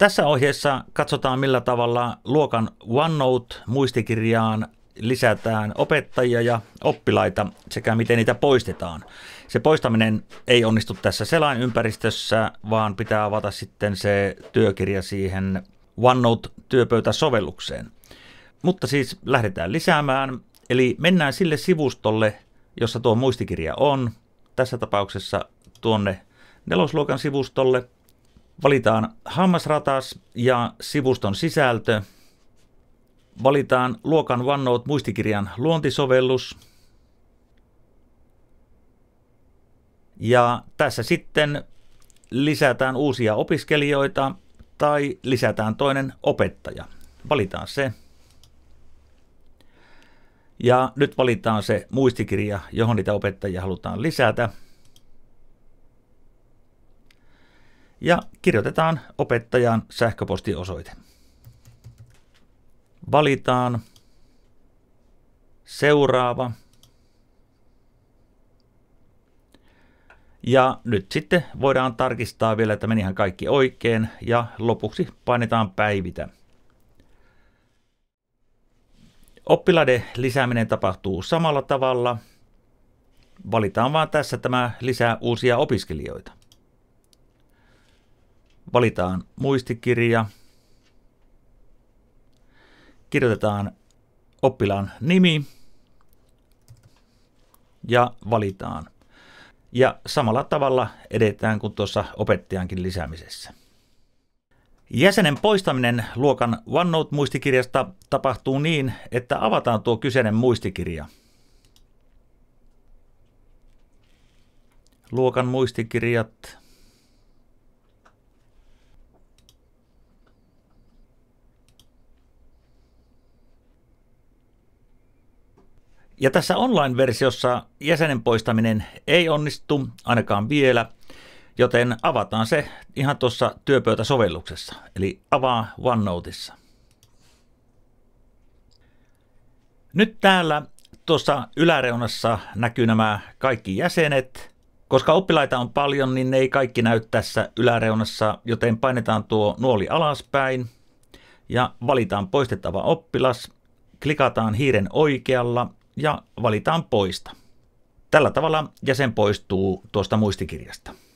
Tässä ohjeessa katsotaan, millä tavalla luokan OneNote-muistikirjaan lisätään opettajia ja oppilaita sekä miten niitä poistetaan. Se poistaminen ei onnistu tässä selainympäristössä, vaan pitää avata sitten se työkirja siihen OneNote-työpöytäsovellukseen. Mutta siis lähdetään lisäämään, eli mennään sille sivustolle, jossa tuo muistikirja on, tässä tapauksessa tuonne nelosluokan sivustolle – Valitaan hammasratas ja sivuston sisältö. Valitaan luokan vannout muistikirjan luontisovellus. Ja tässä sitten lisätään uusia opiskelijoita tai lisätään toinen opettaja. Valitaan se. Ja nyt valitaan se muistikirja, johon niitä opettajia halutaan lisätä. ja kirjoitetaan opettajan sähköpostiosoite. Valitaan seuraava. Ja nyt sitten voidaan tarkistaa vielä, että menihän kaikki oikein ja lopuksi painetaan päivitä. Oppilaiden lisääminen tapahtuu samalla tavalla. Valitaan vaan tässä tämä lisää uusia opiskelijoita. Valitaan muistikirja. Kirjoitetaan oppilaan nimi ja valitaan. Ja samalla tavalla edetään kuin tuossa opettajankin lisäämisessä. Jäsenen poistaminen luokan OneNote-muistikirjasta tapahtuu niin, että avataan tuo kyseinen muistikirja. Luokan muistikirjat. Ja tässä online-versiossa jäsenen poistaminen ei onnistu ainakaan vielä, joten avataan se ihan tuossa työpöytäsovelluksessa, eli avaa OneNoteissa. Nyt täällä tuossa yläreunassa näkyy nämä kaikki jäsenet. Koska oppilaita on paljon, niin ne ei kaikki näy tässä yläreunassa, joten painetaan tuo nuoli alaspäin ja valitaan poistettava oppilas. Klikataan hiiren oikealla ja valitaan poista. Tällä tavalla jäsen poistuu tuosta muistikirjasta.